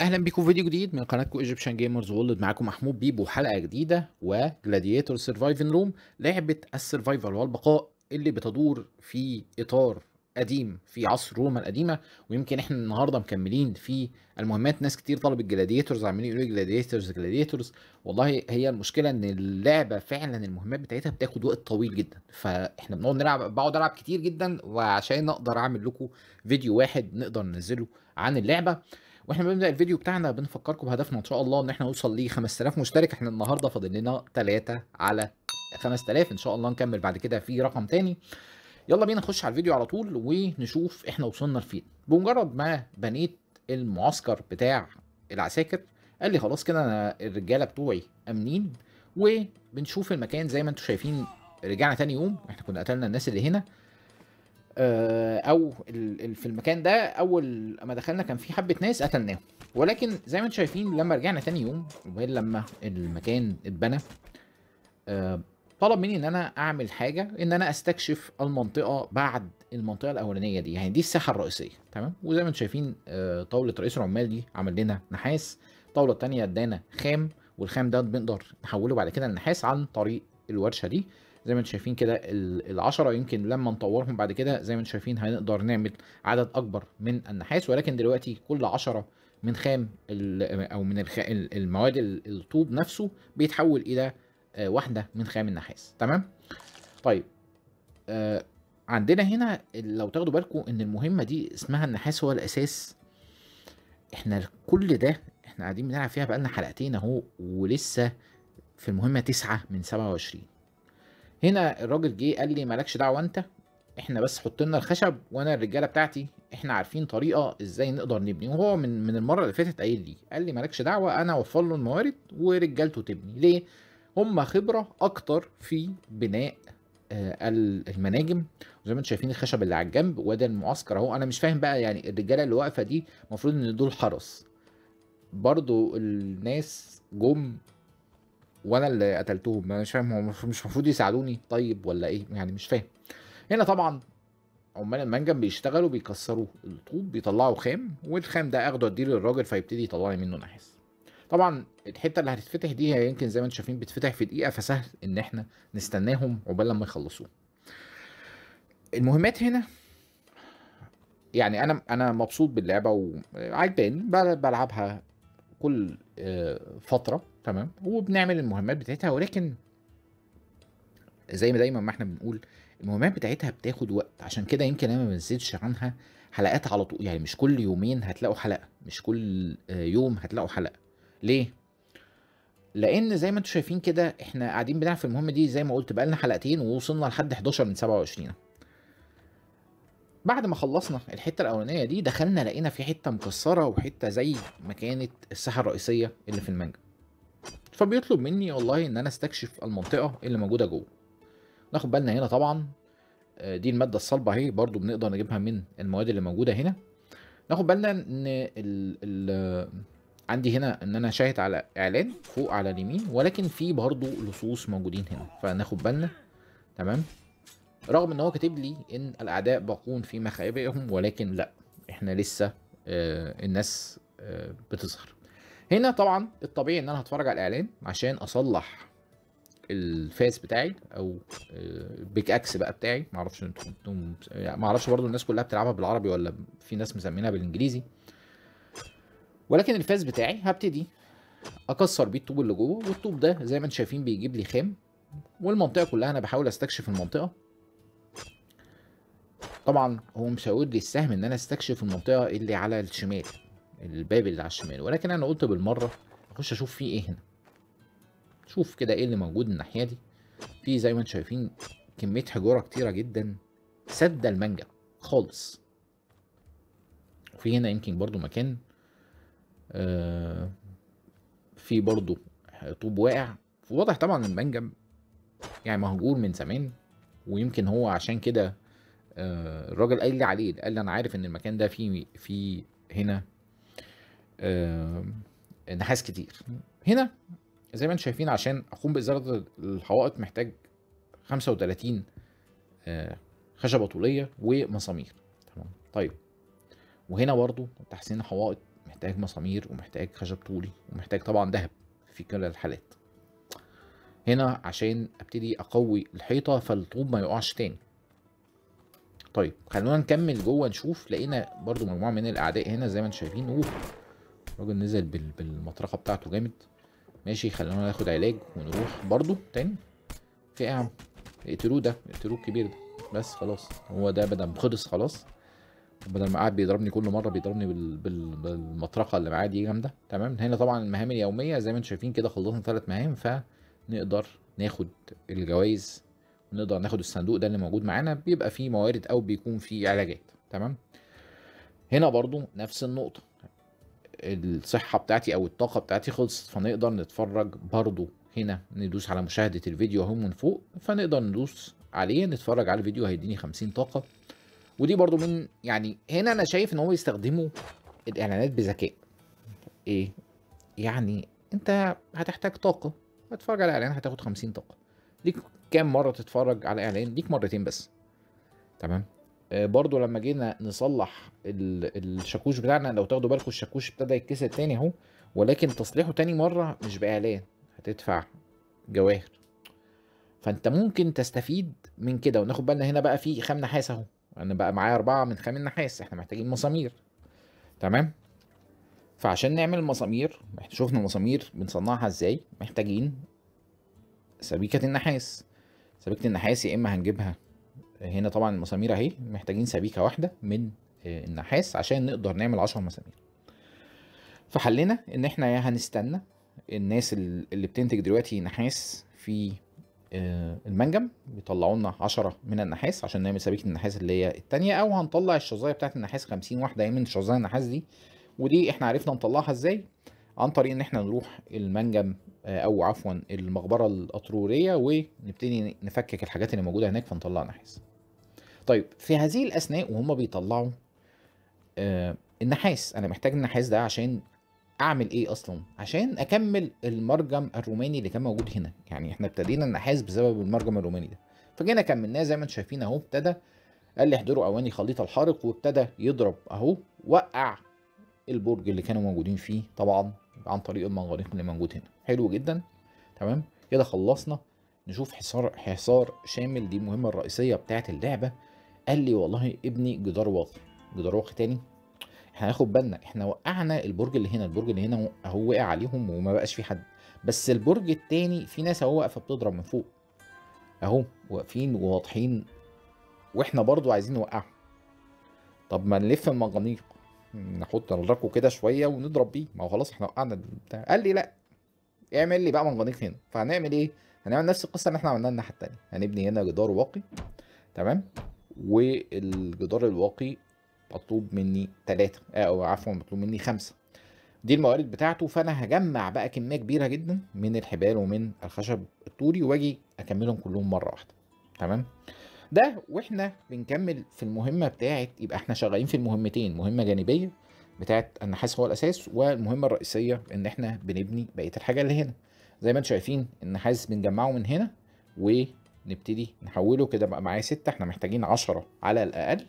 اهلا بكم فيديو جديد من قناتكم ايجيبشن جيمرز وولد معاكم محمود بيبو حلقه جديده وجلادياتور سرفايفن روم لعبه السرفايفل والبقاء اللي بتدور في اطار قديم في عصر روما القديمه ويمكن احنا النهارده مكملين في المهمات ناس كتير طلبت جلاديتورز عمالين يقولوا جلاديتورز جلاديتورز والله هي المشكله ان اللعبه فعلا المهمات بتاعتها بتاخد وقت طويل جدا فاحنا بنقعد نلعب بقعد العب كتير جدا وعشان اقدر اعمل لكم فيديو واحد نقدر ننزله عن اللعبه واحنا بنبدا الفيديو بتاعنا بنفكركم بهدفنا ان شاء الله ان احنا نوصل ل 5000 مشترك احنا النهارده فاضل لنا 3 على 5000 ان شاء الله نكمل بعد كده في رقم تاني يلا بينا نخش على الفيديو على طول ونشوف احنا وصلنا لفين بمجرد ما بنيت المعسكر بتاع العساكر قال لي خلاص كده انا الرجاله بتوعي امنين وبنشوف المكان زي ما انتم شايفين رجعنا تاني يوم احنا كنا قتلنا الناس اللي هنا آه، او في المكان ده اول ما دخلنا كان في حبه ناس قتلناهم ولكن زي ما انتم شايفين لما رجعنا تاني يوم وبين لما المكان اتبنى آه، طلب مني ان انا اعمل حاجه ان انا استكشف المنطقه بعد المنطقه الاولانيه دي يعني دي الساحه الرئيسيه تمام وزي ما انتم شايفين آه، طاوله رئيس العمال دي عمل لنا نحاس الطاوله الثانيه ادانا خام والخام ده بنقدر نحوله بعد كده لنحاس عن طريق الورشه دي زي ما انتم شايفين كده العشرة يمكن لما نطورهم بعد كده زي ما انتم شايفين هنقدر نعمل عدد اكبر من النحاس ولكن دلوقتي كل عشرة من خام او من المواد الطوب نفسه بيتحول الى آه، واحده من خام النحاس تمام طيب آه عندنا هنا لو تاخدوا بالكم ان المهمه دي اسمها النحاس هو الاساس احنا كل ده احنا قاعدين بنلعب فيها بقالنا حلقتين اهو ولسه في المهمه تسعة من سبعة وعشرين هنا الراجل جه قال لي مالكش دعوه انت احنا بس حط لنا الخشب وانا الرجاله بتاعتي احنا عارفين طريقه ازاي نقدر نبني وهو من من المره اللي فاتت قايل لي قال لي مالكش دعوه انا اوفر له الموارد ورجالته تبني ليه هم خبره اكتر في بناء آه، المناجم زي ما انتم شايفين الخشب اللي على الجنب وده المعسكر اهو انا مش فاهم بقى يعني الرجاله اللي واقفه دي المفروض ان دول حرس برضو الناس جم وانا اللي قتلتهم انا مش فاهم هم مش المفروض يساعدوني طيب ولا ايه يعني مش فاهم هنا طبعا عمال المنجم بيشتغلوا بيكسروا الطوب بيطلعوا خام والخام ده اخده اديه للراجل فيبتدي يطلع لي منه نحاس طبعا الحته اللي هتتفتح دي هي يمكن زي ما انتم شايفين بتفتح في دقيقه فسهل ان احنا نستناهم عقبال لما يخلصوه المهمات هنا يعني انا انا مبسوط باللعبه وعجباني بلعبها كل آه، فتره تمام وبنعمل المهمات بتاعتها ولكن زي ما دايما ما احنا بنقول المهمات بتاعتها بتاخد وقت عشان كده يمكن انا ما بنزلش عنها حلقات على طول يعني مش كل يومين هتلاقوا حلقه مش كل آه، يوم هتلاقوا حلقه ليه؟ لان زي ما انتم شايفين كده احنا قاعدين بنلعب في المهمه دي زي ما قلت بقالنا حلقتين ووصلنا لحد 11 من 27 بعد ما خلصنا الحته الاولانيه دي دخلنا لقينا في حته مكسره وحته زي ما كانت الساحه الرئيسيه اللي في المانجا فبيطلب مني والله ان انا استكشف المنطقه اللي موجوده جوه ناخد بالنا هنا طبعا آه، دي الماده الصلبه اهي برضو بنقدر نجيبها من المواد اللي موجوده هنا ناخد بالنا ان ال ال عندي هنا ان انا شاهد على اعلان فوق على اليمين ولكن في برضو لصوص موجودين هنا فناخد بالنا تمام رغم ان هو كاتب لي ان الاعداء باقون في مخابئهم ولكن لا احنا لسه آه الناس آه بتظهر هنا طبعا الطبيعي ان انا هتفرج على الاعلان عشان اصلح الفاس بتاعي او البيك آه، اكس بقى بتاعي معرفش انتم يعني معرفش برضو الناس كلها بتلعبها بالعربي ولا في ناس مسمينها بالانجليزي ولكن الفاز بتاعي هبتدي اكسر بيه الطوب اللي جوه والطوب ده زي ما انتم شايفين بيجيب لي خام والمنطقه كلها انا بحاول استكشف المنطقه طبعا هو مشاور لي السهم ان انا استكشف المنطقه اللي على الشمال الباب اللي على الشمال ولكن انا قلت بالمره اخش اشوف فيه ايه هنا شوف كده ايه اللي موجود الناحيه دي في زي ما انتم شايفين كميه حجاره كتيره جدا سد المانجا خالص وفي هنا يمكن برضو مكان آه، في برضه طوب واقع واضح طبعا المنجم يعني مهجور من زمان ويمكن هو عشان كده آه، الراجل قال لي عليه قال لي انا عارف ان المكان ده فيه فيه هنا آه، نحاس كتير هنا زي ما انتم شايفين عشان اقوم بازاله الحوائط محتاج 35 خشبه طوليه ومسامير تمام طيب وهنا برضو تحسين حوائط محتاج مسامير ومحتاج خشب طولي ومحتاج طبعا ذهب في كلا الحالات هنا عشان ابتدي اقوي الحيطه فالطوب ما يقعش تاني طيب خلونا نكمل جوه نشوف لقينا برضو مجموعه من الاعداء هنا زي ما انتم شايفين اوه الراجل نزل بالمطرقه بتاعته جامد ماشي خلونا ناخد علاج ونروح برضو تاني في ايه يا عم اقتلوه ده اقتلوه الكبير ده بس خلاص هو ده بدل خلص خلاص بدل ما قاعد بيضربني كل مره بيضربني بال... بال... بالمطرقه اللي معاه دي جامده تمام هنا طبعا المهام اليوميه زي ما انتم شايفين كده خلصنا ثلاث مهام فنقدر ناخد الجوائز ونقدر ناخد الصندوق ده اللي موجود معانا بيبقى فيه موارد او بيكون فيه علاجات تمام هنا برضو نفس النقطه الصحه بتاعتي او الطاقه بتاعتي خلصت فنقدر نتفرج برضو هنا ندوس على مشاهده الفيديو اهو من فوق فنقدر ندوس عليه نتفرج على الفيديو هيديني 50 طاقه ودي برضو من يعني هنا انا شايف ان هو يستخدموا الاعلانات بذكاء ايه يعني انت هتحتاج طاقه هتتفرج على اعلان هتاخد 50 طاقه ليك كام مره تتفرج على اعلان ليك مرتين بس تمام آه برضو لما جينا نصلح الشاكوش بتاعنا لو تاخدوا بالكم الشاكوش ابتدى يتكسر تاني اهو ولكن تصليحه تاني مره مش باعلان هتدفع جواهر فانت ممكن تستفيد من كده وناخد بالنا هنا بقى في خام نحاس اهو انا بقى معايا اربعه من خام النحاس احنا محتاجين مسامير تمام فعشان نعمل مسامير شفنا مسامير بنصنعها ازاي محتاجين سبيكه النحاس سبيكه النحاس يا اما هنجيبها هنا طبعا المسامير اهي محتاجين سبيكه واحده من آه، النحاس عشان نقدر نعمل عشر مسامير فحلنا ان احنا هنستنى الناس اللي بتنتج دلوقتي نحاس في آه، المنجم بيطلعوا لنا 10 من النحاس عشان نعمل سبيكه النحاس اللي هي الثانيه او هنطلع الشظايه بتاعت النحاس 50 واحده من شظايا النحاس دي ودي احنا عرفنا نطلعها ازاي عن طريق ان احنا نروح المنجم آه، او عفوا المقبره الاطروريه ونبتدي نفكك الحاجات اللي موجوده هناك فنطلع نحاس طيب في هذه الاثناء وهم بيطلعوا آه، النحاس انا محتاج النحاس ده عشان اعمل ايه اصلا عشان اكمل المرجم الروماني اللي كان موجود هنا يعني احنا ابتدينا النحاس بسبب المرجم الروماني ده فجينا كملناه زي ما انتم شايفين اهو ابتدى قال لي احضروا اواني خليط الحارق وابتدى يضرب اهو وقع البرج اللي كانوا موجودين فيه طبعا عن طريق المغناطيس اللي موجود هنا حلو جدا تمام كده خلصنا نشوف حصار حصار شامل دي المهمه الرئيسيه بتاعه اللعبه قال لي والله ابني جدار واطي جدار واطي تاني هناخد بالنا احنا وقعنا البرج اللي هنا البرج اللي هنا اهو وقع عليهم وما بقاش في حد بس البرج التاني في ناس اهو واقفه بتضرب من فوق اهو واقفين وواضحين واحنا برضو عايزين نوقعهم طب ما نلف المجانيق نحط نلركه كده شويه ونضرب بيه ما هو خلاص احنا وقعنا بتاع قال لي لا اعمل لي بقى منجنيق هنا فهنعمل ايه هنعمل نفس القصه اللي احنا عملناها الناحيه التانيه هنبني هنا جدار واقي تمام والجدار الواقي مطلوب مني ثلاثة آه، او عفوا مطلوب مني خمسة دي الموارد بتاعته فانا هجمع بقى كميه كبيره جدا من الحبال ومن الخشب الطوري واجي اكملهم كلهم مره واحده تمام ده واحنا بنكمل في المهمه بتاعت يبقى احنا شغالين في المهمتين مهمه جانبيه بتاعت النحاس هو الاساس والمهمه الرئيسيه ان احنا بنبني بقيه الحاجه اللي هنا زي ما انتم شايفين النحاس بنجمعه من هنا ونبتدي نحوله كده بقى معايا ستة احنا محتاجين عشرة على الاقل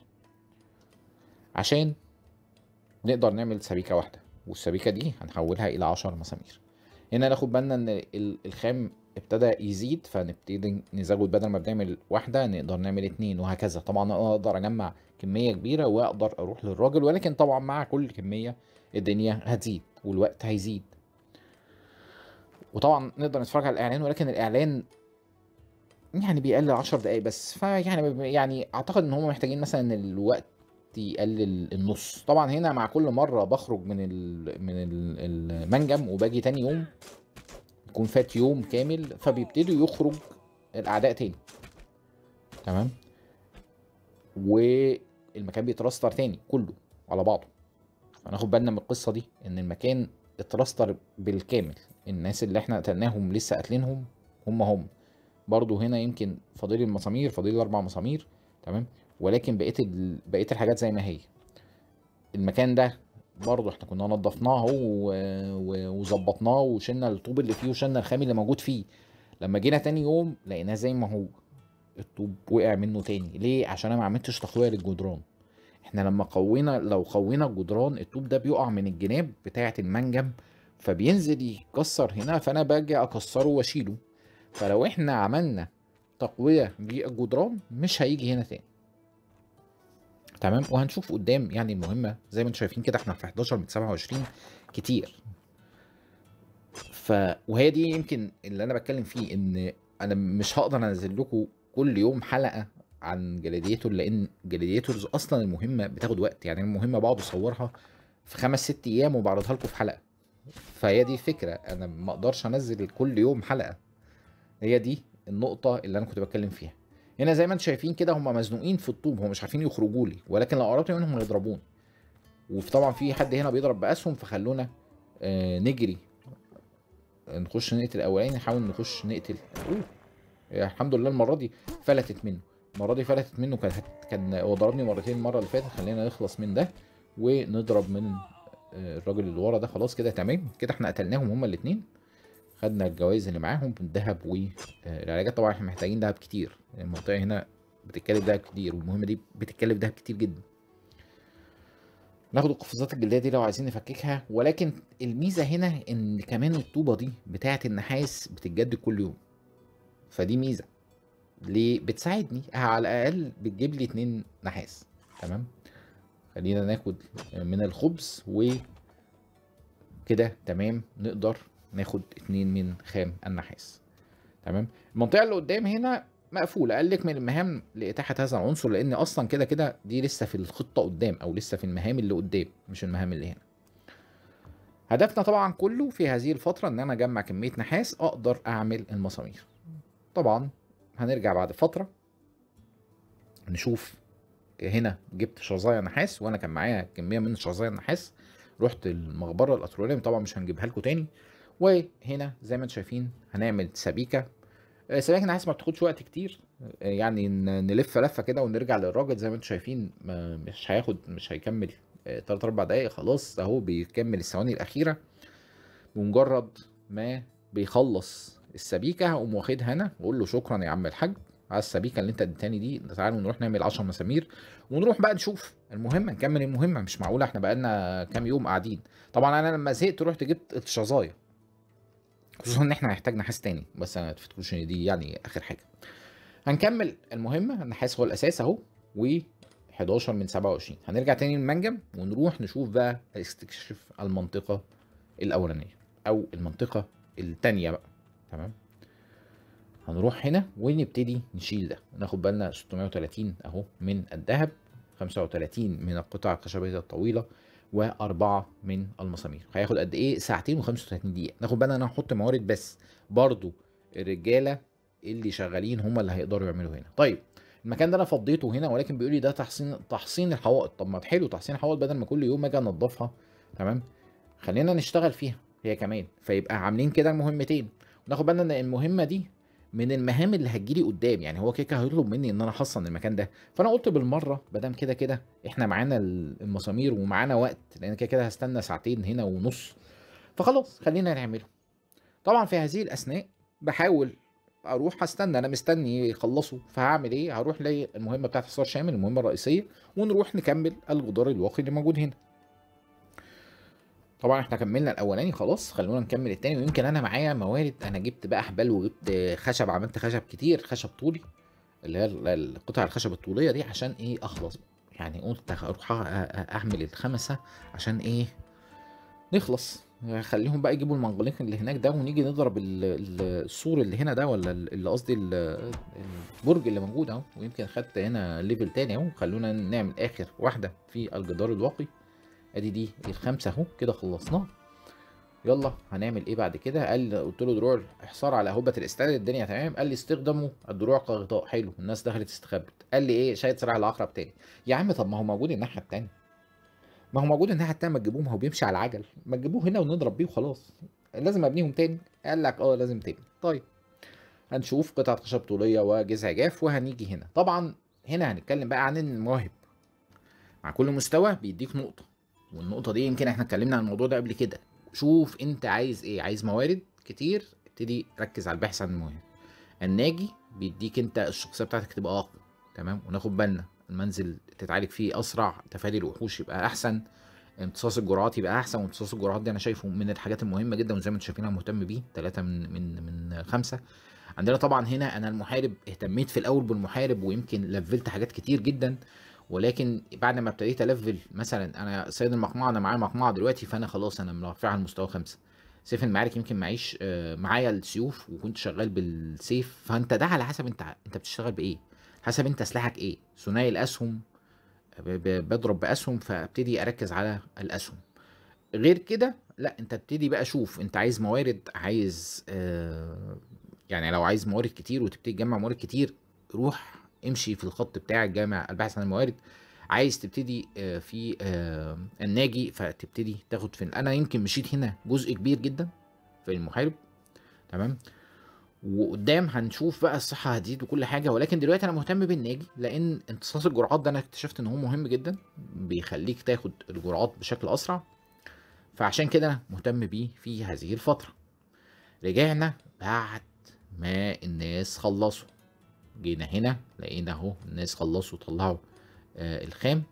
عشان نقدر نعمل سبيكه واحده والسبيكه دي هنحولها الى 10 مسامير هنا ناخد بالنا ان الخام ابتدى يزيد فنبتدي نزود بدل ما بنعمل واحده نقدر نعمل اثنين وهكذا طبعا انا اقدر اجمع كميه كبيره واقدر اروح للراجل ولكن طبعا مع كل كميه الدنيا هتزيد والوقت هيزيد وطبعا نقدر نتفرج على الاعلان ولكن الاعلان يعني بيقل 10 دقايق بس فيعني يعني اعتقد ان هم محتاجين مثلا الوقت يقلل النص طبعا هنا مع كل مره بخرج من الـ من الـ المنجم وباجي تاني يوم يكون فات يوم كامل فبيبتدوا يخرج الاعداء تاني تمام والمكان بيترستر تاني كله على بعضه هناخد بالنا من القصه دي ان المكان اترستر بالكامل الناس اللي احنا قتلناهم لسه قاتلينهم هم هم برضو هنا يمكن فاضل المسامير فاضل اربع مسامير تمام ولكن بقيت ال... بقيت الحاجات زي ما هي المكان ده برضه احنا كنا نضفناه وظبطناه و... وظبطناه وشلنا الطوب اللي فيه وشلنا الخامي اللي موجود فيه لما جينا تاني يوم لقيناه زي ما هو الطوب وقع منه تاني ليه عشان انا ما عملتش تقويه للجدران احنا لما قوينا لو قوينا الجدران الطوب ده بيقع من الجناب بتاعه المنجم فبينزل يكسر هنا فانا باجي اكسره واشيله فلو احنا عملنا تقويه للجدران مش هيجي هنا تاني تمام وهنشوف قدام يعني المهمه زي ما انتم شايفين كده احنا في 11 من 27 كتير ف وهي دي يمكن اللي انا بتكلم فيه ان انا مش هقدر انزل لكم كل يوم حلقه عن جلاديتور لان جلاديتورز اصلا المهمه بتاخد وقت يعني المهمه بقعد اصورها في خمس ست ايام وبعرضها لكم في حلقه فهي دي فكره انا ما اقدرش انزل كل يوم حلقه هي دي النقطه اللي انا كنت بتكلم فيها هنا زي ما انتم شايفين كده هم مزنوقين في الطوب هم مش عارفين يخرجوا لي ولكن لو قربت منهم هيضربوني وطبعا في حد هنا بيضرب باسهم فخلونا آه، نجري نخش نقتل الاولاني نحاول نخش نقتل اوه الحمد لله المره دي فلتت منه المره دي فلتت منه كان كان هو ضربني مرتين المره اللي فاتت خلينا نخلص من ده ونضرب من آه، الراجل اللي ورا ده خلاص كده تمام كده احنا قتلناهم هما الاثنين خدنا الجوائز اللي معاهم ذهب والعلاجات آه، طبعا احنا محتاجين ذهب كتير يعني المنطقه هنا بتتكلف ذهب كتير والمهمه دي بتتكلف ذهب كتير جدا ناخد القفازات الجلديه دي لو عايزين نفككها ولكن الميزه هنا ان كمان الطوبه دي بتاعه النحاس بتتجدد كل يوم فدي ميزه ليه بتساعدني على الاقل بتجيب لي اتنين نحاس تمام خلينا ناخد من الخبز و كده تمام نقدر ناخد اتنين من خام النحاس تمام المنطقه اللي قدام هنا مقفوله قال لك من المهام لاتاحه هذا العنصر لان اصلا كده كده دي لسه في الخطه قدام او لسه في المهام اللي قدام مش المهام اللي هنا هدفنا طبعا كله في هذه الفتره ان انا اجمع كميه نحاس اقدر اعمل المسامير طبعا هنرجع بعد فتره نشوف هنا جبت شظايا نحاس وانا كان معايا كميه من شظايا النحاس رحت المقبره الاترولية طبعا مش هنجيبها لكم تاني وهنا زي ما انتم شايفين هنعمل سبيكه آه، سبيكه انا حاسس ما بتاخدش وقت كتير آه، يعني نلف لفه كده ونرجع للراجل زي ما انتم شايفين مش هياخد مش هيكمل 3 4 دقائق خلاص اهو بيكمل الثواني الاخيره بمجرد ما بيخلص السبيكه هقوم واخدها انا واقول له شكرا يا عم الحاج على السبيكه اللي انت اديتني دي تعالوا نروح نعمل 10 مسامير ونروح بقى نشوف المهمه نكمل المهمه مش معقوله احنا بقالنا كام يوم قاعدين طبعا انا لما زهقت رحت جبت الشظايا خصوصا ان احنا هنحتاج نحاس تاني بس انا تفتكروش ان دي يعني اخر حاجه هنكمل المهمه النحاس هو الاساس اهو و 11 من 27 هنرجع تاني للمنجم ونروح نشوف بقى استكشف المنطقه الاولانيه او المنطقه الثانيه بقى تمام هنروح هنا ونبتدي نشيل ده ناخد بالنا 630 اهو من الذهب 35 من القطع الخشبيه الطويله واربعه من المسامير هياخد قد ايه ساعتين و35 دقيقه ناخد بالنا انا هحط موارد بس برضو الرجاله اللي شغالين هم اللي هيقدروا يعملوا هنا طيب المكان ده انا فضيته هنا ولكن بيقول لي ده تحصين تحصين الحوائط طب ما حلو تحصين الحوائط بدل ما كل يوم اجي انضفها تمام خلينا نشتغل فيها هي كمان فيبقى عاملين كده المهمتين وناخد بالنا ان المهمه دي من المهام اللي هتجيلي قدام يعني هو كيكا هيطلب مني ان انا احصن المكان ده فانا قلت بالمره بدام كده كده احنا معانا المسامير ومعانا وقت لان كده كده هستنى ساعتين هنا ونص فخلاص خلينا نعمله طبعا في هذه الاثناء بحاول اروح استنى انا مستني يخلصوا فهعمل ايه هروح المهمه بتاعت حصار شامل المهمه الرئيسيه ونروح نكمل الجدار الواقي اللي موجود هنا طبعا احنا كملنا الاولاني خلاص خلونا نكمل التاني ويمكن انا معايا موارد انا جبت بقى حبال وجبت خشب عملت خشب كتير خشب طولي اللي هي القطع الخشب الطوليه دي عشان ايه اخلص يعني قلت اروح اعمل الخمسه عشان ايه نخلص خليهم بقى يجيبوا المنجليق اللي هناك ده ونيجي نضرب السور اللي هنا ده ولا اللي قصدي البرج اللي موجود اهو ويمكن خدت هنا ليفل تاني اهو خلونا نعمل اخر واحده في الجدار الواقي ادي دي الخمسه اهو كده خلصناها يلا هنعمل ايه بعد كده قال قلت له دروع احصار على هبه الاستعداد الدنيا تمام قال لي استخدموا الدروع كغطاء حلو الناس دخلت استخبت قال لي ايه شايد صراع العقرب تاني يا عم طب ما هو موجود الناحيه التانيه ما هو موجود الناحيه التانيه ما تجيبوه ما هو بيمشي على العجل ما تجيبوه هنا ونضرب بيه وخلاص لازم ابنيهم تاني قال لك اه لازم تاني طيب هنشوف قطعه خشب طوليه وجزع جاف وهنيجي هنا طبعا هنا هنتكلم بقى عن المواهب مع كل مستوى بيديك نقطه والنقطه دي يمكن احنا اتكلمنا عن الموضوع ده قبل كده شوف انت عايز ايه عايز موارد كتير ابتدي ركز على البحث عن الموارد الناجي بيديك انت الشخصيه بتاعتك تبقى اقوى تمام وناخد بالنا المنزل تتعالج فيه اسرع تفادي الوحوش يبقى احسن امتصاص الجرعات يبقى احسن وامتصاص الجرعات دي انا شايفه من الحاجات المهمه جدا وزي ما انتم شايفين انا مهتم بيه ثلاثه من من من خمسه عندنا طبعا هنا انا المحارب اهتميت في الاول بالمحارب ويمكن لفلت حاجات كتير جدا ولكن بعد ما ابتديت الفل مثلا انا سيد المقمعه انا معايا مقمعه دلوقتي فانا خلاص انا مرفعها لمستوى خمسه سيف المعارك يمكن معيش آه، معايا السيوف وكنت شغال بالسيف فانت ده على حسب انت انت بتشتغل بايه حسب انت سلاحك ايه ثنائي الاسهم بضرب باسهم فابتدي اركز على الاسهم غير كده لا انت ابتدي بقى شوف انت عايز موارد عايز آه يعني لو عايز موارد كتير وتبتدي تجمع موارد كتير روح امشي في الخط بتاع الجامع البحث عن الموارد عايز تبتدي آه، في آه، الناجي فتبتدي تاخد فين انا يمكن مشيت هنا جزء كبير جدا في المحارب تمام وقدام هنشوف بقى الصحه هتزيد وكل حاجه ولكن دلوقتي انا مهتم بالناجي لان امتصاص الجرعات ده انا اكتشفت ان هو مهم جدا بيخليك تاخد الجرعات بشكل اسرع فعشان كده انا مهتم بيه في هذه الفتره رجعنا بعد ما الناس خلصوا جينا هنا لقينا اهو الناس خلصوا طلعوا آه الخام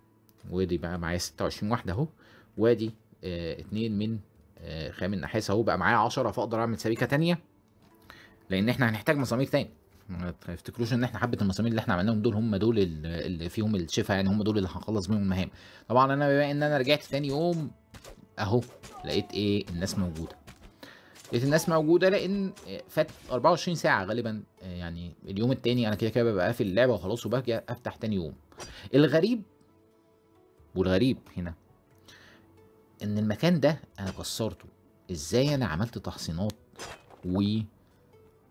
ودي بقى معايا 26 واحده اهو وادي آه اتنين من آه خام النحاس اهو بقى معايا 10 فاقدر اعمل سبيكه تانية لان احنا هنحتاج مسامير تاني ما تفتكروش ان احنا حبه المسامير اللي احنا عملناهم دول هم دول اللي فيهم الشفا يعني هم دول اللي هنخلص بيهم المهام طبعا انا بما ان انا رجعت تاني يوم اهو لقيت ايه الناس موجوده لقيت الناس موجوده لان فات 24 ساعه غالبا آه، يعني اليوم التاني انا كده كده ببقى قافل اللعبه وخلاص وباجي افتح تاني يوم الغريب والغريب هنا ان المكان ده انا كسرته ازاي انا عملت تحصينات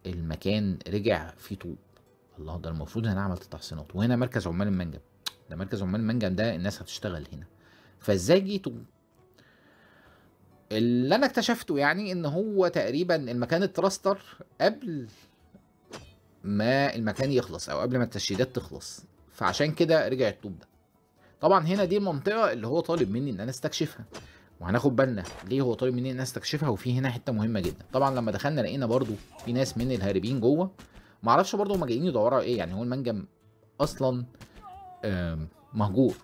والمكان رجع فيه طوب الله ده المفروض انا عملت تحصينات وهنا مركز عمال المنجم ده مركز عمال المنجم ده الناس هتشتغل هنا فازاي جيتوا اللي انا اكتشفته يعني ان هو تقريبا المكان التراستر قبل ما المكان يخلص او قبل ما التشييدات تخلص فعشان كده رجع الطوب ده طبعا هنا دي المنطقه اللي هو طالب مني ان انا استكشفها وهناخد بالنا ليه هو طالب مني ان انا استكشفها وفي هنا حته مهمه جدا طبعا لما دخلنا لقينا برضو في ناس من الهاربين جوه معرفش برضو هما جايين يدوروا على ايه يعني هو المنجم اصلا مهجور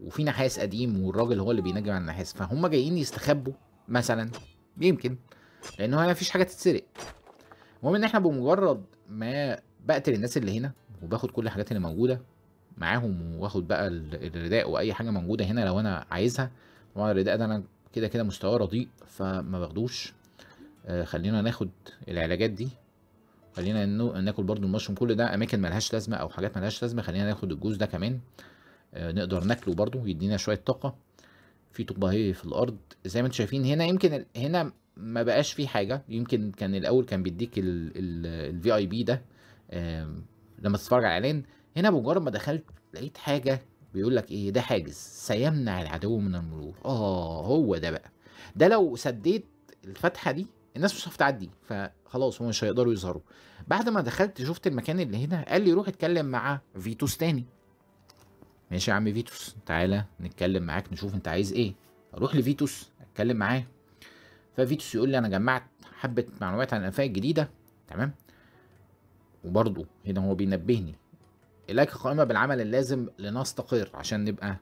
وفي نحاس قديم والراجل هو اللي بينجم على النحاس فهم جايين يستخبوا مثلا يمكن لانه هنا مفيش حاجه تتسرق المهم ان احنا بمجرد ما بقتل الناس اللي هنا وباخد كل الحاجات اللي موجوده معاهم واخد بقى الرداء واي حاجه موجوده هنا لو انا عايزها طبعا الرداء ده انا كده كده مستواه رديء فما باخدوش آه خلينا ناخد العلاجات دي خلينا ناكل برضو المشروم كل ده اماكن ملهاش لازمه او حاجات ملهاش لازمه خلينا ناخد الجوز ده كمان آه نقدر ناكله برضو يدينا شويه طاقه في طوباهيه في الارض زي ما انتم شايفين هنا يمكن هنا ما بقاش في حاجه يمكن كان الاول كان بيديك الفي اي بي ده لما تتفرج على الاعلان هنا بمجرد ما دخلت لقيت حاجه بيقول لك ايه ده حاجز سيمنع العدو من المرور اه هو ده بقى ده لو سديت الفتحه دي الناس مش هتعدي فخلاص هم مش هيقدروا يظهروا بعد ما دخلت شفت المكان اللي هنا قال لي روح اتكلم مع فيتوس تاني ماشي يا عم فيتوس تعالى نتكلم معاك نشوف انت عايز ايه اروح لفيتوس اتكلم معاه ففيتوس يقول لي انا جمعت حبه معلومات عن الانفاق الجديده تمام وبرضه هنا هو بينبهني إليك قائمة بالعمل اللازم لنستقر عشان نبقى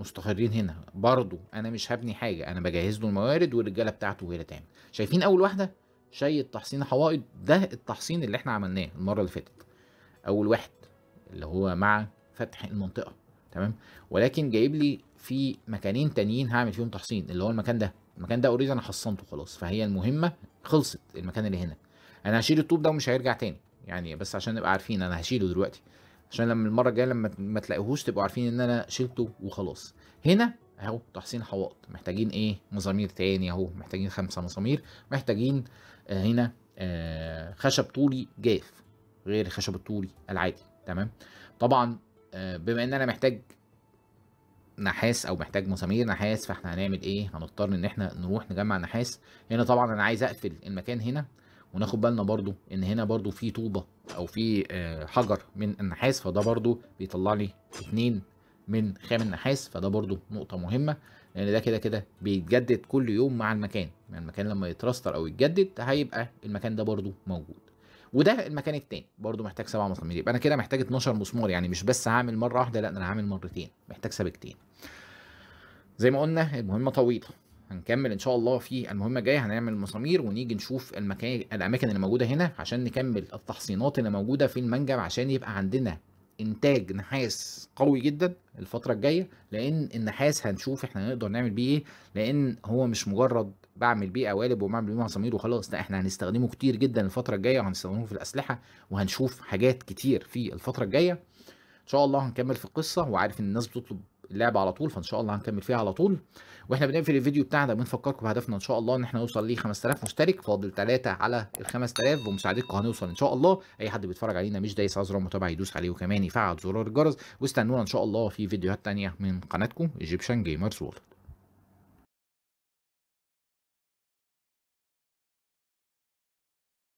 مستقرين هنا برضو أنا مش هبني حاجة أنا بجهز له الموارد والرجالة بتاعته وهي تعمل شايفين أول واحدة شيء تحصين حوائط ده التحصين اللي احنا عملناه المرة اللي فاتت أول واحد اللي هو مع فتح المنطقة تمام ولكن جايب لي في مكانين تانيين هعمل فيهم تحصين اللي هو المكان ده المكان ده اوريدي انا حصنته خلاص فهي المهمه خلصت المكان اللي هنا انا هشيل الطوب ده ومش هيرجع تاني يعني بس عشان نبقى عارفين انا هشيله دلوقتي عشان لما المره الجايه لما ما تلاقيهوش تبقوا عارفين ان انا شلته وخلاص هنا اهو تحصين حوائط محتاجين ايه مسامير تاني اهو محتاجين خمسه مسامير محتاجين آه هنا آه خشب طولي جاف غير الخشب الطولي العادي تمام طبعا آه، بما ان انا محتاج نحاس او محتاج مسامير نحاس فاحنا هنعمل ايه هنضطر ان احنا نروح نجمع نحاس هنا طبعا انا عايز اقفل المكان هنا وناخد بالنا برضو ان هنا برضو في طوبه او في آه، حجر من النحاس فده برضو بيطلع لي اتنين من خام النحاس فده برضو نقطه مهمه لان ده كده كده بيتجدد كل يوم مع المكان يعني المكان لما يترستر او يتجدد هيبقى المكان ده برضو موجود وده المكان التاني برضو محتاج سبعة مسامير يبقى انا كده محتاج 12 مسمار يعني مش بس هعمل مره واحده لا انا هعمل مرتين محتاج سبكتين زي ما قلنا المهمه طويله هنكمل ان شاء الله في المهمه الجايه هنعمل مسامير ونيجي نشوف المكان الاماكن اللي موجوده هنا عشان نكمل التحصينات اللي موجوده في المنجم عشان يبقى عندنا انتاج نحاس قوي جدا الفتره الجايه لان النحاس هنشوف احنا هنقدر نعمل بيه ايه لان هو مش مجرد بعمل بيه قوالب وبعمل بيه مسامير وخلاص لا احنا هنستخدمه كتير جدا الفتره الجايه وهنستخدمه في الاسلحه وهنشوف حاجات كتير في الفتره الجايه ان شاء الله هنكمل في القصه وعارف ان الناس بتطلب اللعبه على طول فان شاء الله هنكمل فيها على طول واحنا بنقفل الفيديو بتاعنا بنفكركم بهدفنا ان شاء الله ان احنا نوصل ل 5000 مشترك فاضل 3 على ال 5000 ومساعدتكم هنوصل ان شاء الله اي حد بيتفرج علينا مش دايس على زرار المتابعه يدوس عليه وكمان يفعل زرار الجرس واستنونا ان شاء الله في فيديوهات ثانيه من قناتكم ايجيبشن جيمرز وورلد